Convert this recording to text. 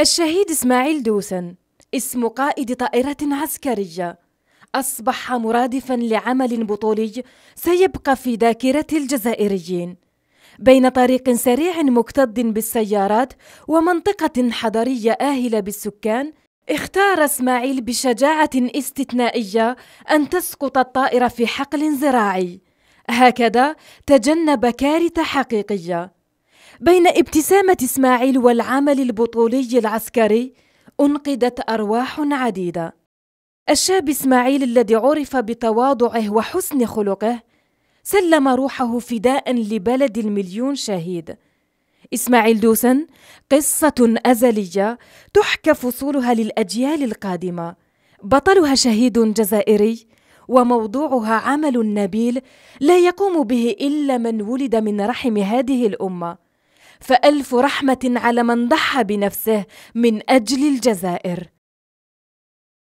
الشهيد إسماعيل دوسن اسم قائد طائرة عسكرية أصبح مرادفا لعمل بطولي سيبقى في ذاكرة الجزائريين بين طريق سريع مكتض بالسيارات ومنطقة حضرية آهلة بالسكان اختار إسماعيل بشجاعة استثنائية أن تسقط الطائرة في حقل زراعي هكذا تجنب كارثة حقيقية بين ابتسامة إسماعيل والعمل البطولي العسكري أنقذت أرواح عديدة. الشاب إسماعيل الذي عرف بتواضعه وحسن خلقه سلم روحه فداء لبلد المليون شهيد. إسماعيل دوسن قصة أزلية تحكى فصولها للأجيال القادمة. بطلها شهيد جزائري وموضوعها عمل نبيل لا يقوم به إلا من ولد من رحم هذه الأمة. فالف رحمه على من ضحى بنفسه من اجل الجزائر